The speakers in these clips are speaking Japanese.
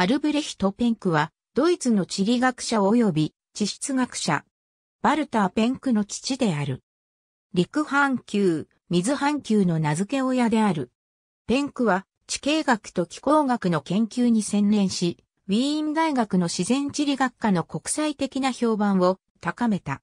アルブレヒト・ペンクは、ドイツの地理学者及び地質学者。バルター・ペンクの父である。陸半球、水半球の名付け親である。ペンクは地形学と気候学の研究に専念し、ウィーン大学の自然地理学科の国際的な評判を高めた。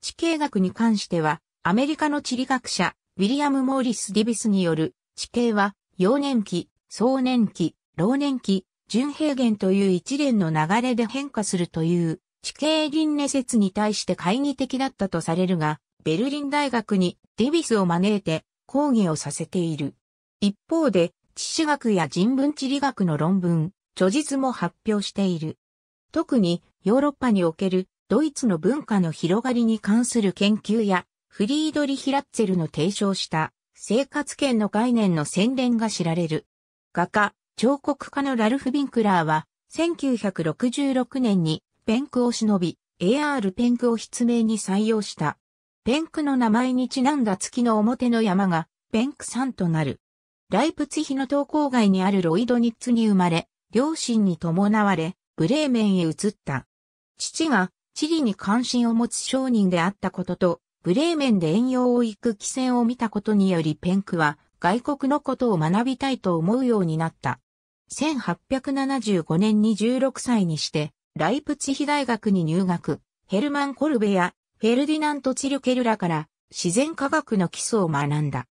地形学に関しては、アメリカの地理学者、ウィリアム・モーリス・ディビスによる、地形は、幼年期、壮年期、老年期、純平原という一連の流れで変化するという地形輪廻説に対して懐疑的だったとされるが、ベルリン大学にディビスを招いて講義をさせている。一方で、地史学や人文地理学の論文、著述も発表している。特にヨーロッパにおけるドイツの文化の広がりに関する研究や、フリードリヒ・ラッツェルの提唱した生活圏の概念の宣伝が知られる。画家、彫刻家のラルフ・ビンクラーは、1966年にペンクを忍び、AR ペンクを筆名に採用した。ペンクの名前にちなんだ月の表の山が、ペンク山となる。ライプツヒの東郊外にあるロイドニッツに生まれ、両親に伴われ、ブレーメンへ移った。父が、地理に関心を持つ商人であったことと、ブレーメンで遠洋を行く汽船を見たことによりペンクは、外国のことを学びたいと思うようになった。1875年に16歳にして、ライプツヒ大学に入学、ヘルマン・コルベやフェルディナント・チルケルラから自然科学の基礎を学んだ。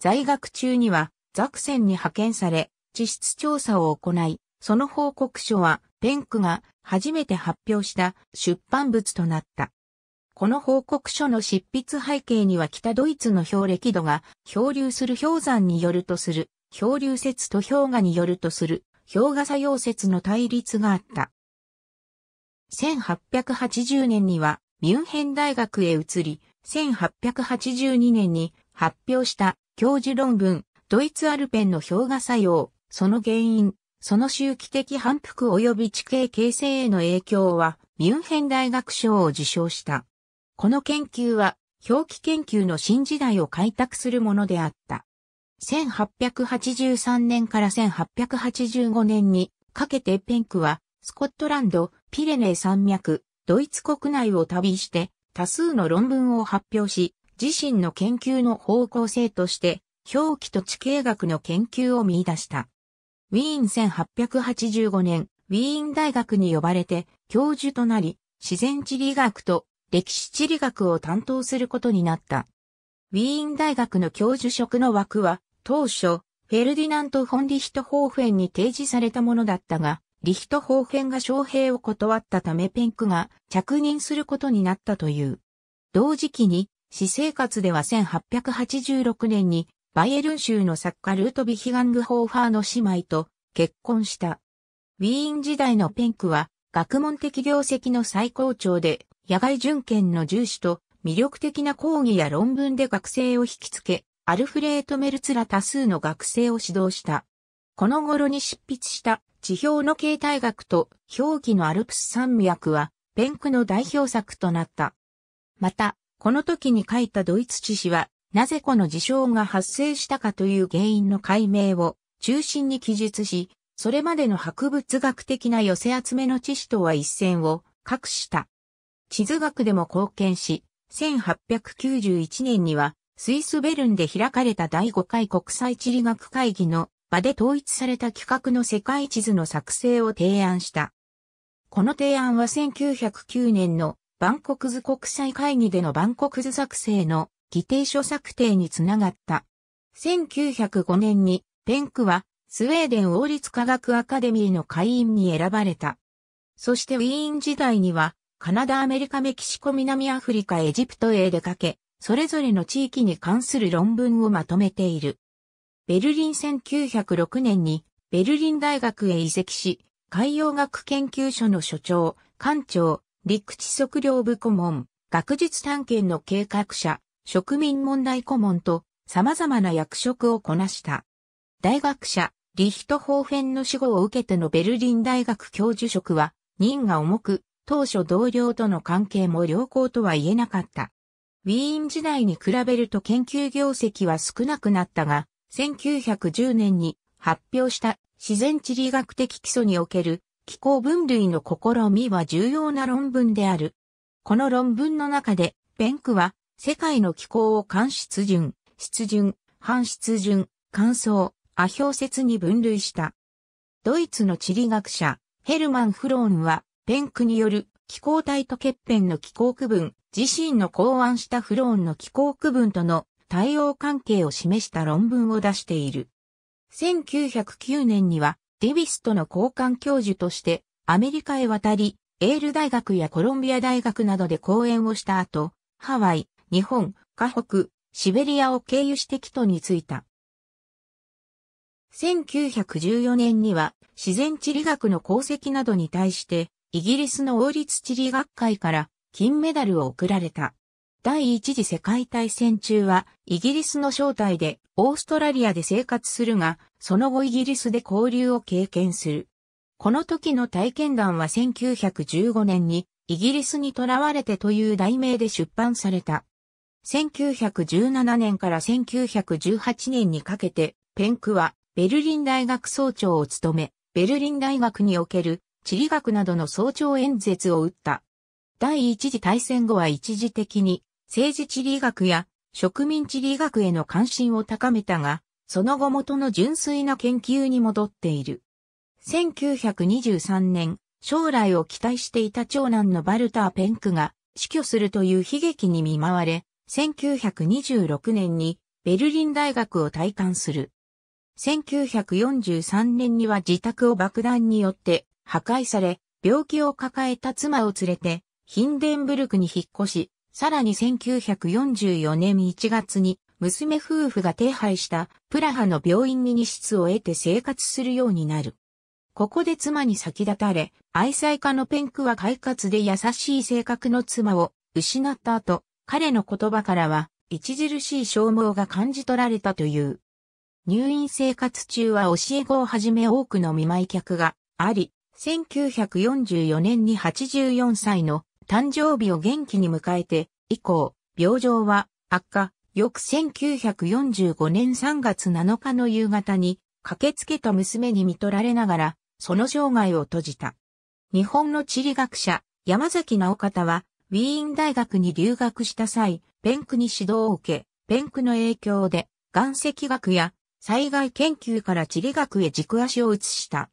在学中にはザクセンに派遣され、地質調査を行い、その報告書はペンクが初めて発表した出版物となった。この報告書の執筆背景には北ドイツの氷歴度が漂流する氷山によるとする漂流説と氷河によるとする氷河作用説の対立があった。1880年にはミュンヘン大学へ移り、1882年に発表した教授論文、ドイツアルペンの氷河作用、その原因、その周期的反復及び地形形成への影響は、ミュンヘン大学賞を受賞した。この研究は、表記研究の新時代を開拓するものであった。1883年から1885年にかけてペンクはスコットランド、ピレネー山脈、ドイツ国内を旅して多数の論文を発表し、自身の研究の方向性として表記と地形学の研究を見出した。ウィーン1885年、ウィーン大学に呼ばれて教授となり、自然地理学と歴史地理学を担当することになった。ウィーン大学の教授職の枠は当初、フェルディナント・フォン・リヒトホーフェンに提示されたものだったが、リヒトホーフェンが招聘を断ったためペンクが着任することになったという。同時期に、私生活では1886年にバイエルン州の作家ルートビヒガングホーファーの姉妹と結婚した。ウィーン時代のペンクは学問的業績の最高潮で野外巡検の重視と魅力的な講義や論文で学生を引きつけ、アルフレート・メルツら多数の学生を指導した。この頃に執筆した地表の形態学と表記のアルプス山脈は、ペンクの代表作となった。また、この時に書いたドイツ知史は、なぜこの事象が発生したかという原因の解明を中心に記述し、それまでの博物学的な寄せ集めの知史とは一線を画した。地図学でも貢献し、1891年にはスイスベルンで開かれた第5回国際地理学会議の場で統一された企画の世界地図の作成を提案した。この提案は1909年のバンコク図国際会議でのバンコク図作成の議定書策定につながった。1905年にペンクはスウェーデン王立科学アカデミーの会員に選ばれた。そしてウィーン時代にはカナダアメリカメキシコ南アフリカエジプトへ出かけ、それぞれの地域に関する論文をまとめている。ベルリン1906年にベルリン大学へ移籍し、海洋学研究所の所長、館長、陸地測量部顧問、学術探検の計画者、植民問題顧問と様々な役職をこなした。大学者、リヒトホーフェンの死後を受けてのベルリン大学教授職は、任が重く、当初同僚との関係も良好とは言えなかった。ウィーン時代に比べると研究業績は少なくなったが、1910年に発表した自然地理学的基礎における気候分類の試みは重要な論文である。この論文の中で、ベンクは世界の気候を間湿順、湿順、半湿順、乾燥、亜氷説に分類した。ドイツの地理学者、ヘルマン・フローンは、ベンクによる気候体と欠片の気候区分、自身の考案したフローンの気候区分との対応関係を示した論文を出している。1909年にはデビスとの交換教授としてアメリカへ渡り、エール大学やコロンビア大学などで講演をした後、ハワイ、日本、河北、シベリアを経由してキトに着いた。1914年には自然地理学の功績などに対してイギリスの王立地理学会から金メダルを贈られた。第一次世界大戦中はイギリスの招待でオーストラリアで生活するが、その後イギリスで交流を経験する。この時の体験談は1915年にイギリスに囚われてという題名で出版された。1917年から1918年にかけてペンクはベルリン大学総長を務め、ベルリン大学における地理学などの総長演説を打った。第一次大戦後は一時的に政治地理学や植民地理学への関心を高めたが、その後元の純粋な研究に戻っている。1923年、将来を期待していた長男のバルター・ペンクが死去するという悲劇に見舞われ、1926年にベルリン大学を退官する。1943年には自宅を爆弾によって破壊され、病気を抱えた妻を連れて、ヒンデンブルクに引っ越し、さらに1944年1月に娘夫婦が手配したプラハの病院に2室を得て生活するようになる。ここで妻に先立たれ、愛妻家のペンクは快活で優しい性格の妻を失った後、彼の言葉からは著しい消耗が感じ取られたという。入院生活中は教え子をはじめ多くの見舞い客があり、1944年に84歳の誕生日を元気に迎えて、以降、病状は悪化、翌1945年3月7日の夕方に、駆けつけた娘に見取られながら、その生涯を閉じた。日本の地理学者、山崎直方は、ウィーン大学に留学した際、ペンクに指導を受け、ペンクの影響で、岩石学や災害研究から地理学へ軸足を移した。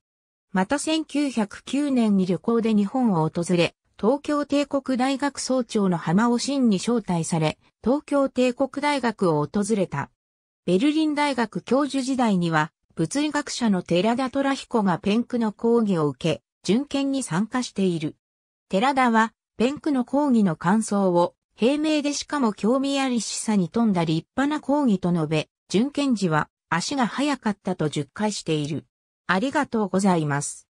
また1909年に旅行で日本を訪れ、東京帝国大学総長の浜尾真に招待され、東京帝国大学を訪れた。ベルリン大学教授時代には、物理学者の寺田虎彦がペンクの講義を受け、準研に参加している。寺田は、ペンクの講義の感想を、平明でしかも興味ありしさに富んだ立派な講義と述べ、準研時は足が速かったと述回している。ありがとうございます。